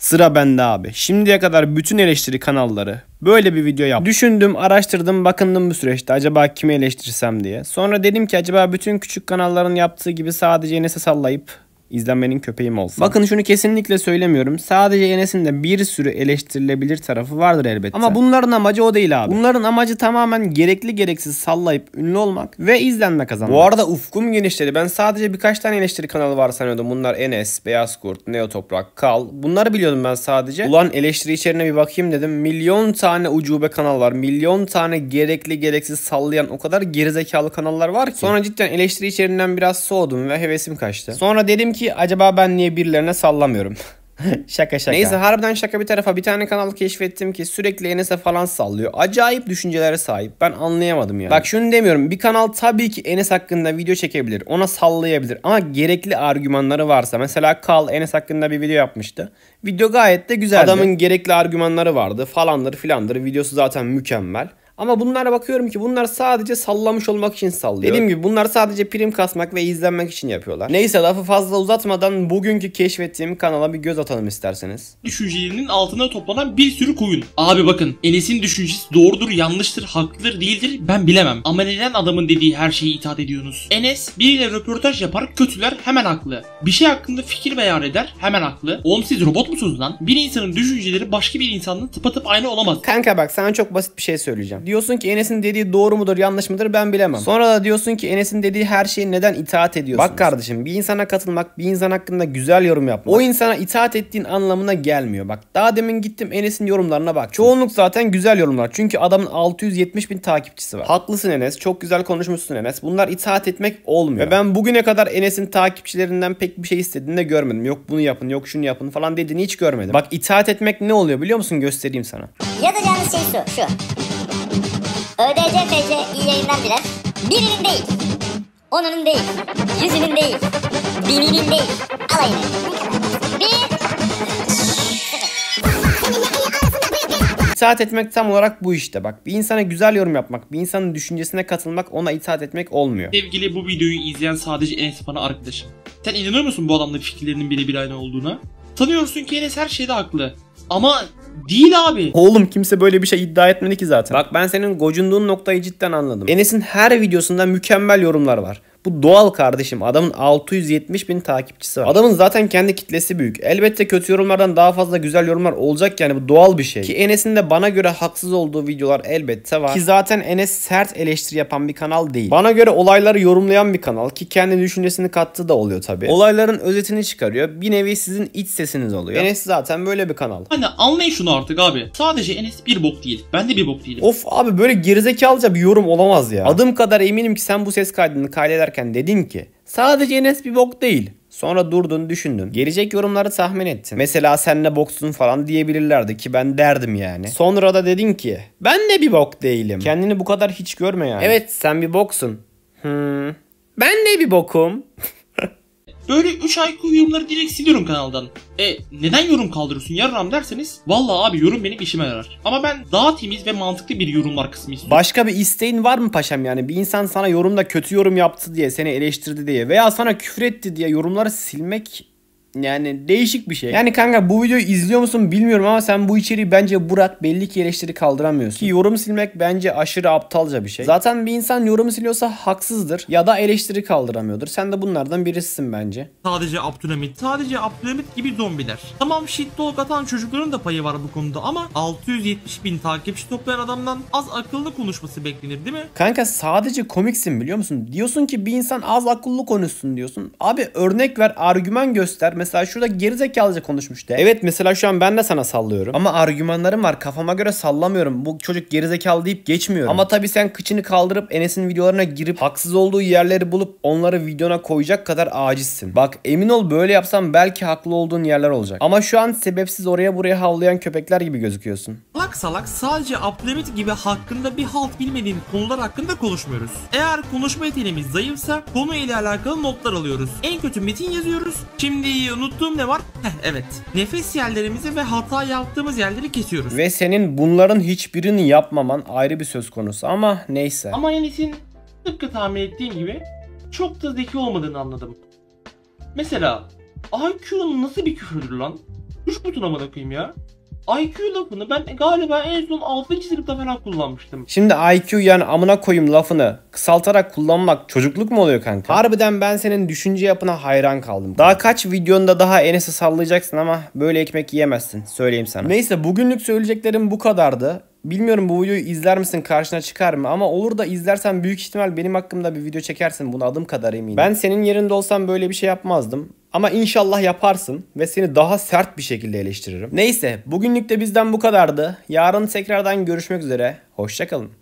Sıra bende abi. Şimdiye kadar bütün eleştiri kanalları böyle bir video yaptı. Düşündüm, araştırdım, bakındım bu süreçte acaba kimi eleştirsem diye. Sonra dedim ki acaba bütün küçük kanalların yaptığı gibi sadece Enes'e sallayıp izlenmenin köpeğim olsa. Bakın şunu kesinlikle söylemiyorum. Sadece Enes'in de bir sürü eleştirilebilir tarafı vardır elbette. Ama bunların amacı o değil abi. Bunların amacı tamamen gerekli gereksiz sallayıp ünlü olmak ve izlenme kazanmak. Bu arada ufkum genişledi. Ben sadece birkaç tane eleştiri kanalı var sanıyordum. Bunlar Enes, Beyaz Kurt, Neo Toprak, Kal. Bunları biliyordum ben sadece. Ulan eleştiri içeriğine bir bakayım dedim. Milyon tane ucube kanal var. Milyon tane gerekli gereksiz sallayan o kadar gerizekalı kanallar var ki. Sonra cidden eleştiri içeriğinden biraz soğudum ve hevesim kaçtı. Sonra dedim ki ki acaba ben niye birilerine sallamıyorum? şaka şaka. Neyse harbiden şaka bir tarafa bir tane kanal keşfettim ki sürekli Enes'e falan sallıyor. Acayip düşüncelere sahip. Ben anlayamadım yani. Bak şunu demiyorum. Bir kanal tabii ki Enes hakkında video çekebilir. Ona sallayabilir. Ama gerekli argümanları varsa. Mesela Kal Enes hakkında bir video yapmıştı. Video gayet de güzeldi. Adamın gerekli argümanları vardı. Falandır filandır. Videosu zaten mükemmel. Ama bunlara bakıyorum ki bunlar sadece sallamış olmak için sallıyor. Dediğim gibi bunlar sadece prim kasmak ve izlenmek için yapıyorlar. Neyse lafı fazla uzatmadan bugünkü keşfettiğim kanala bir göz atalım isterseniz. Düşüncelerinin altına toplanan bir sürü koyun. Abi bakın Enes'in düşüncesi doğrudur, yanlıştır, haklıdır, değildir ben bilemem. Ama neden adamın dediği her şeyi itaat ediyorsunuz? Enes biriyle röportaj yapar kötüler hemen haklı. Bir şey hakkında fikir beyan eder hemen haklı. Oğlum siz robot musunuz lan? Bir insanın düşünceleri başka bir insanla tıpatıp aynı olamaz. Kanka bak sana çok basit bir şey söyleyeceğim Diyorsun ki Enes'in dediği doğru mudur yanlış mıdır ben bilemem. Sonra da diyorsun ki Enes'in dediği her şeye neden itaat ediyorsun? Bak kardeşim bir insana katılmak bir insan hakkında güzel yorum yapmak. O insana itaat ettiğin anlamına gelmiyor. Bak daha demin gittim Enes'in yorumlarına bak. Çoğunluk zaten güzel yorumlar. Çünkü adamın 670 bin takipçisi var. Haklısın Enes. Çok güzel konuşmuşsun Enes. Bunlar itaat etmek olmuyor. Ve ben bugüne kadar Enes'in takipçilerinden pek bir şey istediğini de görmedim. Yok bunu yapın, yok şunu yapın falan dediğini hiç görmedim. Bak itaat etmek ne oluyor biliyor musun? Göstereyim sana. Ya Yapacağınız şey şu. Şu. ÖDCFC iyi yayınlar diler. Birinin değil. Onunun değil. Yüzünün değil. Bininin değil. Alayının. Bir. İtaat etmek tam olarak bu işte bak. Bir insana güzel yorum yapmak, bir insanın düşüncesine katılmak ona itaat etmek olmuyor. Sevgili bu videoyu izleyen sadece Enes bana arkadaşım. Sen inanıyor musun bu adamla fikirlerinin bir aynı olduğuna? Sanıyorsun ki Enes her şeyde haklı. Ama Değil abi. Oğlum kimse böyle bir şey iddia etmedi ki zaten. Bak ben senin gocunduğun noktayı cidden anladım. Enes'in her videosunda mükemmel yorumlar var. Bu doğal kardeşim. Adamın 670 bin takipçisi var. Adamın zaten kendi kitlesi büyük. Elbette kötü yorumlardan daha fazla güzel yorumlar olacak yani bu doğal bir şey. Ki Enes'in de bana göre haksız olduğu videolar elbette var. Ki zaten Enes sert eleştiri yapan bir kanal değil. Bana göre olayları yorumlayan bir kanal ki kendi düşüncesini kattığı da oluyor tabi. Olayların özetini çıkarıyor. Bir nevi sizin iç sesiniz oluyor. Enes zaten böyle bir kanal. Hani anlayın şunu artık abi. Sadece Enes bir bok değil. Ben de bir bok değilim. Of abi böyle gerizekalıca bir yorum olamaz ya. Adım kadar eminim ki sen bu ses kaydını kaydeder yazarken dedin ki sadece Enes bir bok değil. Sonra durdun düşündün. Gelecek yorumları tahmin ettin. Mesela senle boksun falan diyebilirlerdi ki ben derdim yani. Sonra da dedin ki ben de bir bok değilim. Kendini bu kadar hiç görme yani. Evet sen bir boksun. Hmm. Ben de bir bokum. Böyle 3 ay yorumları direkt siliyorum kanaldan. E neden yorum kaldırıyorsun yarram derseniz valla abi yorum benim işime yarar. Ama ben daha temiz ve mantıklı bir yorumlar kısmı istiyorum. Başka bir isteğin var mı paşam yani? Bir insan sana yorumda kötü yorum yaptı diye seni eleştirdi diye veya sana küfür etti diye yorumları silmek yani değişik bir şey. Yani kanka bu videoyu izliyor musun bilmiyorum ama sen bu içeriği bence Burak belli ki eleştiri kaldıramıyorsun. Ki yorum silmek bence aşırı aptalca bir şey. Zaten bir insan yorum siliyorsa haksızdır ya da eleştiri kaldıramıyordur. Sen de bunlardan birisisin bence. Sadece Abdülhamit, sadece Abdülhamit gibi zombiler. Tamam shit talk atan çocukların da payı var bu konuda ama 670 bin takipçi toplayan adamdan az akıllı konuşması beklenir değil mi? Kanka sadece komiksin biliyor musun? Diyorsun ki bir insan az akıllı konuşsun diyorsun. Abi örnek ver, argüman göster mesela şurada gerizekalıca konuşmuştu. Evet mesela şu an ben de sana sallıyorum. Ama argümanlarım var kafama göre sallamıyorum. Bu çocuk gerizekalı deyip geçmiyorum. Ama tabii sen kıçını kaldırıp Enes'in videolarına girip haksız olduğu yerleri bulup onları videona koyacak kadar acizsin. Bak emin ol böyle yapsam belki haklı olduğun yerler olacak. Ama şu an sebepsiz oraya buraya havlayan köpekler gibi gözüküyorsun salak salak sadece Abdülhamit gibi hakkında bir halt bilmediğim konular hakkında konuşmuyoruz. Eğer konuşma yeteneğimiz zayıfsa konu ile alakalı notlar alıyoruz. En kötü metin yazıyoruz. Şimdi unuttuğum ne var? Heh, evet. Nefes yerlerimizi ve hata yaptığımız yerleri kesiyoruz. Ve senin bunların hiçbirini yapmaman ayrı bir söz konusu ama neyse. Ama Enis'in tıpkı tahmin ettiğim gibi çok da zeki olmadığını anladım. Mesela IQ'nun nasıl bir küfürdür lan? Üç butun amına koyayım ya. IQ lafını ben galiba en son 6. sınıfta falan kullanmıştım. Şimdi IQ yani amına koyayım lafını kısaltarak kullanmak çocukluk mu oluyor kanka? Harbiden ben senin düşünce yapına hayran kaldım. Daha kaç videonda daha Enes'e sallayacaksın ama böyle ekmek yiyemezsin söyleyeyim sana. Neyse bugünlük söyleyeceklerim bu kadardı. Bilmiyorum bu videoyu izler misin karşına çıkar mı ama olur da izlersen büyük ihtimal benim hakkımda bir video çekersin buna adım kadar eminim. Ben senin yerinde olsam böyle bir şey yapmazdım. Ama inşallah yaparsın ve seni daha sert bir şekilde eleştiririm. Neyse bugünlük de bizden bu kadardı. Yarın tekrardan görüşmek üzere. Hoşçakalın.